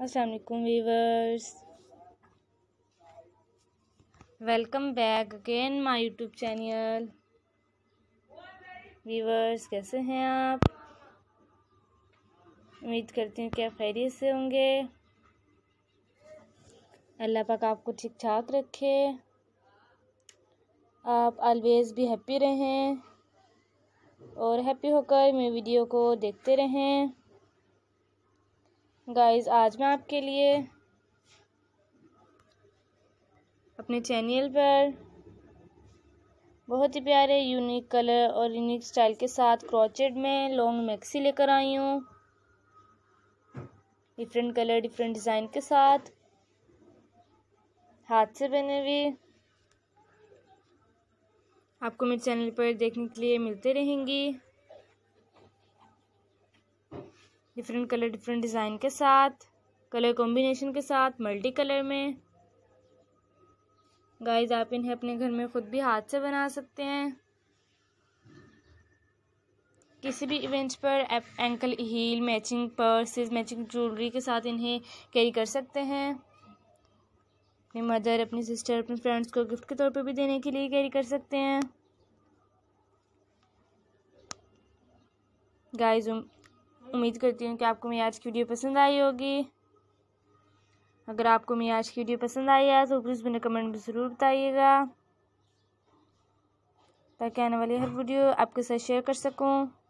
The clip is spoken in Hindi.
अस्सलाम viewers welcome back again my YouTube channel viewers कैसे हैं आप उम्मीद करती हूँ कि आप खैरियत से होंगे अल्लाह पाक आपको ठीक ठाक रखे आप ऑलवेज़ भी हैप्पी रहें और हैप्पी होकर मेरी वीडियो को देखते रहें गाइस आज मैं आपके लिए अपने चैनल पर बहुत ही प्यारे यूनिक कलर और यूनिक स्टाइल के साथ क्रॉचेड में लॉन्ग मैक्सी लेकर आई हूँ डिफरेंट कलर डिफरेंट डिज़ाइन के साथ हाथ से बने हुए आपको मेरे चैनल पर देखने के लिए मिलते रहेंगी डिफरेंट कलर डिफरेंट डिज़ाइन के साथ कलर कॉम्बिनेशन के साथ मल्टी कलर में गाइस आप इन्हें अपने घर में ख़ुद भी हाथ से बना सकते हैं किसी भी इवेंट पर ankle heel matching purses matching jewellery के साथ इन्हें कैरी कर सकते हैं अपनी मदर अपनी सिस्टर अपने फ्रेंड्स को गिफ्ट के तौर पर भी देने के लिए कैरी कर सकते हैं गाइस उम्मीद करती हूँ कि आपको मेरी आज की वीडियो पसंद आई होगी अगर आपको मेरी आज की वीडियो पसंद आई है तो प्लीज़ मैंने कमेंट में ज़रूर बताइएगा ताकि आने वाली हर वीडियो आपके साथ शेयर कर सकूँ